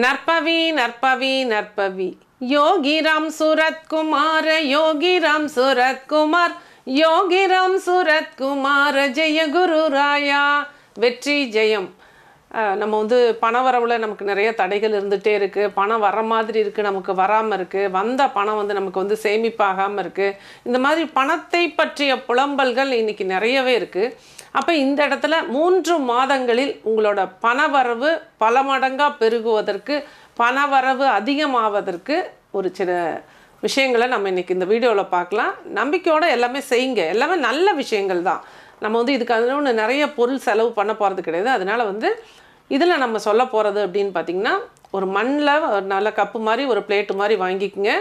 நற்பவி நற்பவி நற்பவி யோகிராம் சுரத்குமார யோகிராம் சுரத்குமார் யோகிராம் சுரத்குமார ஜெய குரு ராயா வெற்றி ஜெயம் நம்ம வந்து பண வரவில் நமக்கு நிறைய தடைகள் இருந்துகிட்டே இருக்குது பணம் வர மாதிரி இருக்குது நமக்கு வராமல் இருக்குது வந்த பணம் வந்து நமக்கு வந்து சேமிப்பாகாமல் இருக்குது இந்த மாதிரி பணத்தை பற்றிய புலம்பல்கள் இன்றைக்கி நிறையவே இருக்குது அப்போ இந்த இடத்துல மூன்று மாதங்களில் உங்களோட பண வரவு பல மடங்காக பெருகுவதற்கு பண வரவு அதிகமாவதற்கு ஒரு சில விஷயங்களை நம்ம இன்றைக்கி இந்த வீடியோவில் பார்க்கலாம் நம்பிக்கையோடு எல்லாமே செய்யுங்க எல்லாமே நல்ல விஷயங்கள் தான் நம்ம வந்து இதுக்கு ஒன்று நிறைய பொருள் செலவு பண்ண போகிறது கிடையாது அதனால் வந்து இதில் நம்ம சொல்ல போகிறது அப்படின்னு பார்த்திங்கன்னா ஒரு மண்ணில் ஒரு நல்ல கப்பு மாதிரி ஒரு பிளேட்டு மாதிரி வாங்கிக்கோங்க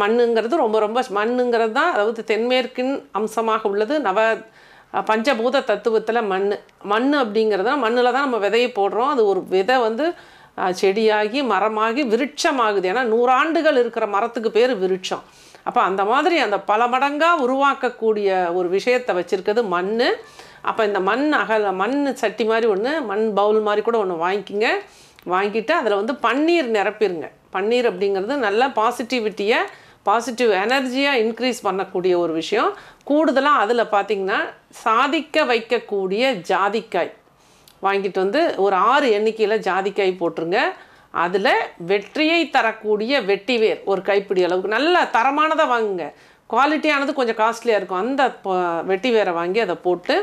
மண்ணுங்கிறது ரொம்ப ரொம்ப மண்ணுங்கிறது தான் அதாவது தென்மேற்கின் அம்சமாக உள்ளது நவ பஞ்சபூத தத்துவத்தில் மண் மண் அப்படிங்கிறது மண்ணில் தான் நம்ம விதையை போடுறோம் அது ஒரு விதை வந்து செடியாகி மரமாகி விருட்சமாகுது ஏன்னா நூறாண்டுகள் இருக்கிற மரத்துக்கு பேர் விருட்சம் அப்போ அந்த மாதிரி அந்த பல மடங்காக உருவாக்கக்கூடிய ஒரு விஷயத்தை வச்சுருக்கிறது மண் அப்போ இந்த மண் அகல மண் சட்டி மாதிரி ஒன்று மண் பவுல் மாதிரி கூட ஒன்று வாங்கிக்கிங்க வாங்கிட்டு அதில் வந்து பன்னீர் நிரப்பிடுங்க பன்னீர் அப்படிங்கிறது நல்ல பாசிட்டிவிட்டியை பாசிட்டிவ் எனர்ஜியாக இன்க்ரீஸ் பண்ணக்கூடிய ஒரு விஷயம் கூடுதலாக அதில் பார்த்திங்கன்னா சாதிக்க வைக்கக்கூடிய ஜாதிக்காய் வாங்கிட்டு வந்து ஒரு ஆறு எண்ணிக்கையில் ஜாதிக்காய் போட்டுருங்க அதில் வெற்றியை தரக்கூடிய வெட்டி வேர் ஒரு கைப்பிடி அளவுக்கு நல்ல தரமானதாக வாங்குங்க குவாலிட்டியானது கொஞ்சம் காஸ்ட்லியாக இருக்கும் அந்த வெட்டி வேரை வாங்கி அதை போட்டு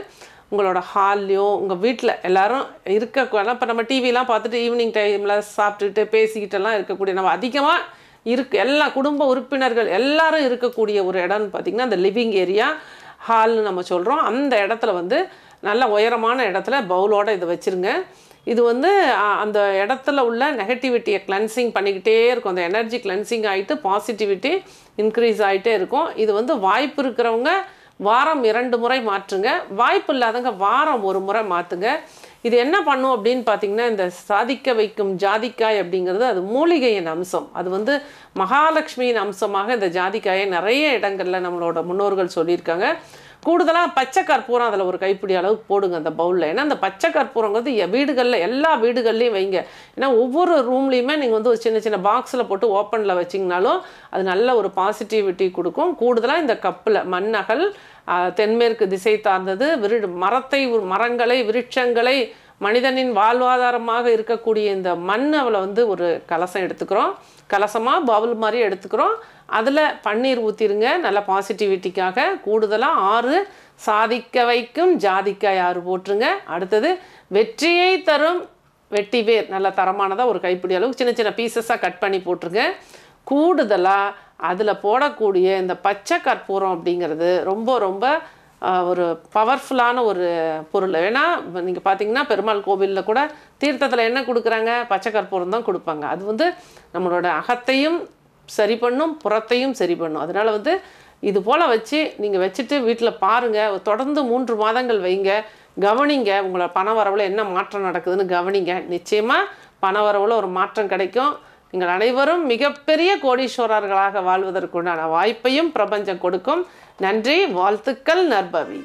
உங்களோட ஹால்லையும் உங்கள் வீட்டில் எல்லோரும் இருக்க இப்போ நம்ம டிவிலாம் பார்த்துட்டு ஈவினிங் டைமில் சாப்பிட்டுட்டு பேசிக்கிட்டெல்லாம் இருக்கக்கூடிய நம்ம அதிகமாக இருக்கு எல்லா குடும்ப உறுப்பினர்கள் எல்லாரும் இருக்கக்கூடிய ஒரு இடம்னு பார்த்திங்கன்னா அந்த லிவிங் ஏரியா ஹால்னு நம்ம சொல்கிறோம் அந்த இடத்துல வந்து நல்ல உயரமான இடத்துல பவுலோடு இது வச்சுருங்க இது வந்து அந்த இடத்துல உள்ள நெகட்டிவிட்டியை கிளென்சிங் பண்ணிக்கிட்டே இருக்கும் அந்த எனர்ஜி கிளென்சிங் ஆகிட்டு பாசிட்டிவிட்டி இன்க்ரீஸ் ஆகிட்டே இருக்கும் இது வந்து வாய்ப்பு இருக்கிறவங்க வாரம் இரண்டு முறை மாற்றுங்க வாய்ப்பு இல்லாதவங்க வாரம் ஒரு முறை மாற்றுங்க இது என்ன பண்ணும் அப்படின்னு பார்த்தீங்கன்னா இந்த சாதிக்க வைக்கும் ஜாதிக்காய் அப்படிங்கிறது அது மூலிகையின் அம்சம் அது வந்து மகாலட்சுமியின் அம்சமாக இந்த ஜாதிக்காயை நிறைய இடங்களில் நம்மளோட முன்னோர்கள் சொல்லியிருக்காங்க கூடுதலாக பச்சை கற்பூரம் அதில் ஒரு கைப்பிடி அளவுக்கு போடுங்க அந்த பவுலில் ஏன்னா அந்த பச்சை கற்பூரங்கிறது வீடுகளில் எல்லா வீடுகள்லையும் வைங்க ஏன்னா ஒவ்வொரு ரூம்லேயுமே நீங்கள் வந்து ஒரு சின்ன சின்ன பாக்ஸில் போட்டு ஓப்பனில் வச்சிங்கனாலும் அது நல்ல ஒரு பாசிட்டிவிட்டி கொடுக்கும் கூடுதலாக இந்த கப்பில் மண்ணகல் தென்மேற்கு திசை தார்ந்தது விரு மரத்தை மரங்களை விருட்சங்களை மனிதனின் வாழ்வாதாரமாக இருக்கக்கூடிய இந்த மண் அவளை வந்து ஒரு கலசம் எடுத்துக்கிறோம் கலசமாக பவுல் மாதிரி எடுத்துக்கிறோம் அதில் பன்னீர் ஊற்றிடுங்க நல்ல பாசிட்டிவிட்டிக்காக கூடுதலாக ஆறு சாதிக்க வைக்கும் ஜாதிக்காய் ஆறு போட்டுருங்க அடுத்தது வெற்றியை தரும் வெட்டி வேர் நல்ல தரமானதாக ஒரு கைப்பிடி அளவுக்கு சின்ன சின்ன பீசஸாக கட் பண்ணி போட்டுருங்க கூடுதலாக அதில் போடக்கூடிய இந்த பச்சை கற்பூரம் அப்படிங்கிறது ரொம்ப ரொம்ப ஒரு பவர்ஃபுல்லான ஒரு பொருள் ஏன்னா நீங்கள் பார்த்தீங்கன்னா பெருமாள் கோவிலில் கூட தீர்த்தத்தில் என்ன கொடுக்குறாங்க பச்சை கற்பூரம் தான் கொடுப்பாங்க அது வந்து நம்மளோட அகத்தையும் சரி பண்ணும் புறத்தையும் சரி பண்ணும் அதனால் வந்து இது போல் வச்சு நீங்கள் வச்சுட்டு வீட்டில் பாருங்கள் தொடர்ந்து மூன்று மாதங்கள் வைங்க கவனிங்க உங்களை பண வரவில் என்ன மாற்றம் நடக்குதுன்னு கவனிங்க நிச்சயமாக பண வரவில் ஒரு மாற்றம் கிடைக்கும் நீங்கள் அனைவரும் மிகப்பெரிய கோடீஸ்வரர்களாக வாழ்வதற்குண்டான வாய்ப்பையும் பிரபஞ்சம் கொடுக்கும் நன்றி வாழ்த்துக்கள் நற்பவி